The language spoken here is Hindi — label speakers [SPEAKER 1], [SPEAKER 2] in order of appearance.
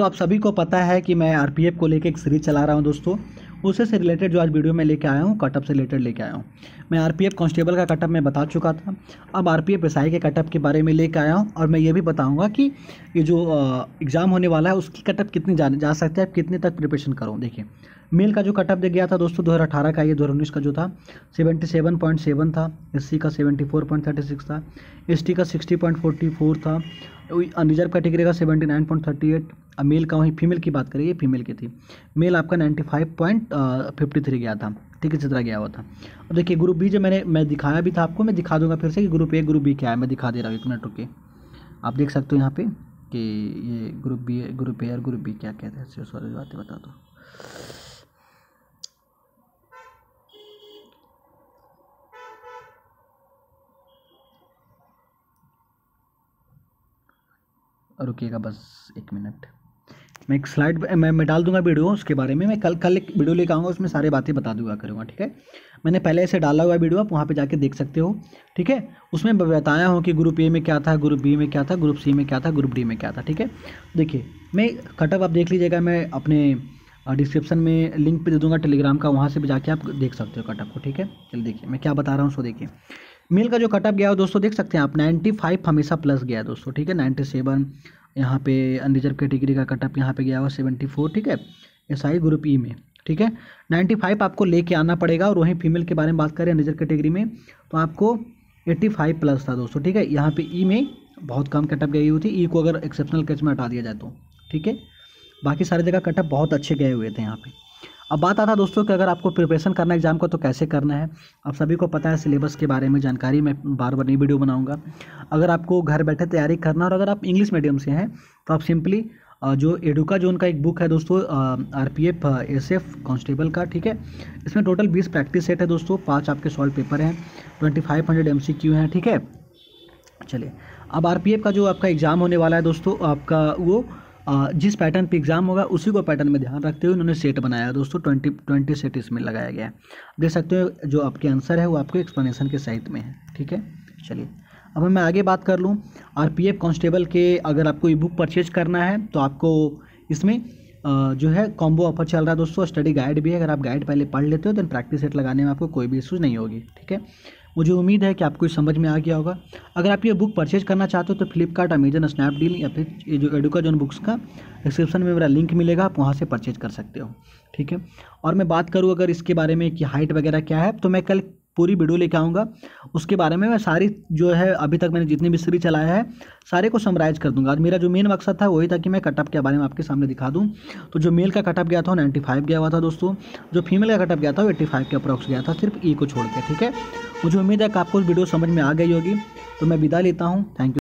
[SPEAKER 1] तो आप सभी को पता है कि मैं आर को लेकर एक सीरीज चला रहा हूँ दोस्तों उसे से रिलेटेड जो आज वीडियो में लेके आया हूँ कटअप से रिलेटेड लेके आया हूँ मैं आरपीएफ कांस्टेबल का कटअप मैं बता चुका था अब आरपीएफ एसआई के कटअप के बारे में लेके आया हूँ और मैं ये भी बताऊँगा कि ये जो एग्ज़ाम होने वाला है उसकी कटअप कितनी जा, जा सकते हैं आप कितने तक प्रिपरेशन करो देखिए मेल का जो कटअप दे गया था दोस्तों दो का ये दो का जो था सेवेंटी था एस का सेवेंटी था एस का सिक्सटी था रिजर्व कैटेगरी का seventy nine point thirty eight male का वहीं फीमेल की बात करें ये फीमेल की थी मेल आपका ninety five point fifty three गया था ठीक है चित्रा गया हुआ था और देखिए ग्रुप बी जो मैंने मैं दिखाया भी था आपको मैं दिखा दूंगा फिर से कि ग्रुप ए ग्रुप बी क्या है मैं दिखा दे रहा हूँ एक मिनट रुके आप देख सकते हो यहाँ पे कि ये ग्रुप बी ग्रुप ए और ग्रुप बी क्या कहते हैं सॉरी बातें बता दो रुकिएगा बस एक मिनट मैं एक स्लाइड मैं मैं डाल दूंगा वीडियो उसके बारे में मैं कल कल एक वीडियो लेकर आऊँगा उसमें सारी बातें बता दूंगा करूँगा ठीक है मैंने पहले ऐसे डाला हुआ वीडियो आप वहाँ पे जाके देख सकते हो ठीक है उसमें बताया हूँ कि ग्रुप ए में क्या था ग्रुप बी में क्या था ग्रुप सी में क्या था ग्रुप डी में क्या था ठीक है देखिए मैं कटअप आप देख लीजिएगा मैं अपने डिस्क्रिप्शन में लिंक पर दे दूँगा टेलीग्राम का वहाँ से भी जाके आप देख सकते हो कटअप को ठीक है चलिए देखिए मैं क्या बता रहा हूँ उसको देखिए मेल का जो कटअप गया दोस्तों देख सकते हैं आप नाइन्टी फाइव हमेशा प्लस गया है दोस्तों ठीक है नाइन्टी सेवन यहाँ पे अनरिजर्व कैटेगरी का कटअप यहाँ पे गया हुआ सेवेंटी फोर ठीक है एस आई ग्रुप ई में ठीक है नाइन्टी फाइव आपको लेके आना पड़ेगा और वहीं फीमेल के बारे में बात करें अनरिजर्व कैटेगरी में तो आपको एट्टी फाइव प्लस था दोस्तों ठीक है यहाँ पे ई e में बहुत कम कटअप गई हुई थी ई e को अगर एक्सेप्शनल कैच में हटा दिया जाए तो ठीक है बाकी सारी जगह कटअप बहुत अच्छे गए हुए थे यहाँ पर अब बात आता है दोस्तों कि अगर आपको प्रिपरेशन करना है एग्ज़ाम का तो कैसे करना है आप सभी को पता है सिलेबस के बारे में जानकारी मैं बार बार नई वीडियो बनाऊंगा अगर आपको घर बैठे तैयारी करना और अगर आप इंग्लिश मीडियम से हैं तो आप सिंपली जो एडुका जोन का एक बुक है दोस्तों R P F S F constable का ठीक है इसमें टोटल बीस प्रैक्टिस सेट है दोस्तों पाँच आपके सॉल्व पेपर हैं twenty five hundred M C Q हैं ठीक है चलिए अब आर पी एफ का जो आपका एग्ज़ाम होने वाला है दोस्तों आपका वो जिस पैटर्न पे एग्ज़ाम होगा उसी को पैटर्न में ध्यान रखते हुए उन्होंने सेट बनाया दोस्तों ट्वेंटी ट्वेंटी सेट इसमें लगाया गया है देख सकते हो जो आपके आंसर है वो आपके एक्सप्लेनेशन के साइड में है ठीक है चलिए अब मैं आगे बात कर लूँ आरपीएफ कॉन्स्टेबल के अगर आपको ई बुक परचेज करना है तो आपको इसमें जो है कॉम्बो ऑफर चल रहा है दोस्तों स्टडी गाइड भी है अगर आप गाइड पहले पढ़ लेते हो देन प्रैक्टिस सेट लगाने में आपको कोई भी इशूज़ नहीं होगी ठीक है मुझे उम्मीद है कि आपको समझ में आ गया होगा अगर आप ये बुक परचेज करना चाहते हो तो फ्लिपकार्ट अमेजन स्नैपडील या फिर ये जो एडुका जोन बुक्स का डिस्क्रिप्शन में मेरा लिंक मिलेगा आप वहाँ से परचेज कर सकते हो ठीक है और मैं बात करूँ अगर इसके बारे में कि हाइट वगैरह क्या है तो मैं कल पूरी वीडियो लेके आऊँगा उसके बारे में मैं सारी जो है अभी तक मैंने जितनी भी सीरीज चलाया है सारे को समराइज कर दूंगा आज मेरा जो मेन मकसद था वही था कि मैं कटअप के बारे में आपके सामने दिखा दूँ तो जो मेल का कटअप गया था नाइन्टी फाइव गया हुआ था दोस्तों जो फीमेल का कटअप गया था वो एट्टी फाइव के अप्रॉक्स गया था सिर्फ ई को छोड़ के ठीक है मुझे उम्मीद है कि आपको वीडियो समझ में आ गई होगी तो मैं विदा लेता हूँ थैंक यू